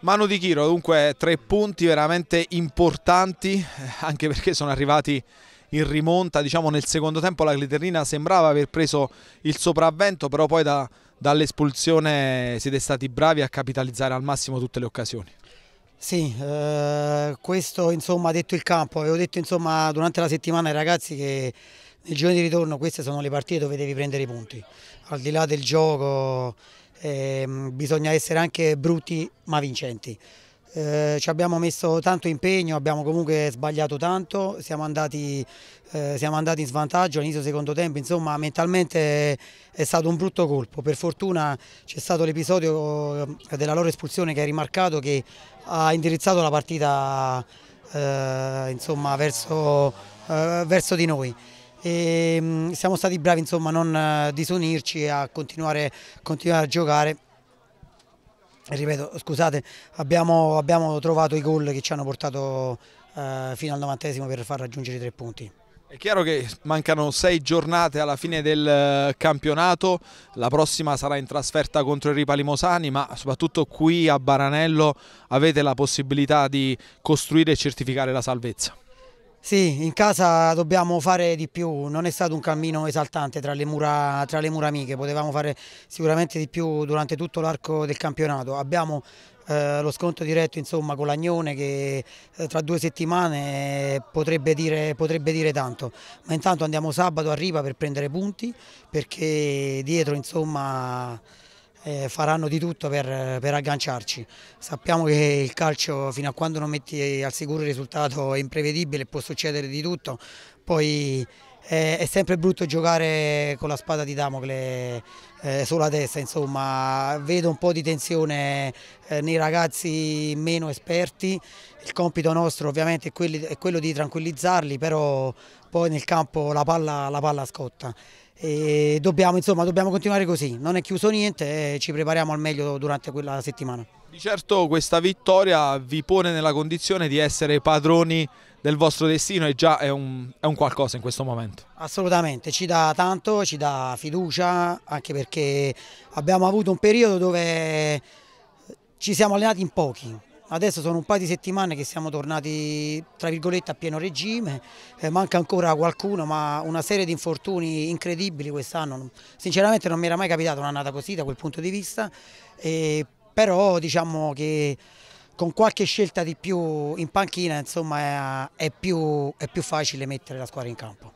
Mano di Chiro, dunque tre punti veramente importanti, eh, anche perché sono arrivati in rimonta, diciamo nel secondo tempo la Cliterina sembrava aver preso il sopravvento, però poi da, dall'espulsione siete stati bravi a capitalizzare al massimo tutte le occasioni. Sì, eh, questo insomma ha detto il campo, avevo detto insomma durante la settimana ai ragazzi che nel giorno di ritorno queste sono le partite dove devi prendere i punti, al di là del gioco eh, bisogna essere anche brutti ma vincenti. Eh, ci abbiamo messo tanto impegno, abbiamo comunque sbagliato tanto, siamo andati, eh, siamo andati in svantaggio all'inizio del secondo tempo, insomma mentalmente è stato un brutto colpo. Per fortuna c'è stato l'episodio eh, della loro espulsione che hai rimarcato che ha indirizzato la partita eh, insomma, verso, eh, verso di noi e ehm, siamo stati bravi insomma a non eh, disunirci e a continuare, continuare a giocare ripeto, scusate, abbiamo, abbiamo trovato i gol che ci hanno portato eh, fino al novantesimo per far raggiungere i tre punti. È chiaro che mancano sei giornate alla fine del eh, campionato, la prossima sarà in trasferta contro i Ripali Mosani, ma soprattutto qui a Baranello avete la possibilità di costruire e certificare la salvezza. Sì, in casa dobbiamo fare di più, non è stato un cammino esaltante tra le mura, tra le mura amiche, potevamo fare sicuramente di più durante tutto l'arco del campionato. Abbiamo eh, lo sconto diretto insomma, con l'Agnone che eh, tra due settimane potrebbe dire, potrebbe dire, tanto, ma intanto andiamo sabato a Riva per prendere punti perché dietro insomma eh, faranno di tutto per, per, agganciarci. Sappiamo che il calcio fino a quando non metti al sicuro il risultato è imprevedibile, può succedere di tutto, poi è, eh, è sempre brutto giocare con la spada di Damocle eh, sulla testa, insomma vedo un po' di tensione eh, nei ragazzi meno esperti, il compito nostro ovviamente è, quelli, è, quello di tranquillizzarli, però poi nel campo la palla, la palla scotta. E dobbiamo, insomma, dobbiamo continuare così, non è chiuso niente e ci prepariamo al meglio durante quella settimana. Di certo questa vittoria vi pone nella condizione di essere padroni del vostro destino è già è un, è un qualcosa in questo momento. Assolutamente, ci dà tanto, ci dà fiducia, anche perché abbiamo avuto un periodo dove ci siamo allenati in pochi, adesso sono un paio di settimane che siamo tornati tra virgolette a pieno regime, eh, manca ancora qualcuno ma una serie di infortuni incredibili quest'anno, sinceramente non mi era mai capitata un'annata così da quel punto di vista, eh, però diciamo che con qualche scelta di più in panchina insomma, è, più, è più facile mettere la squadra in campo.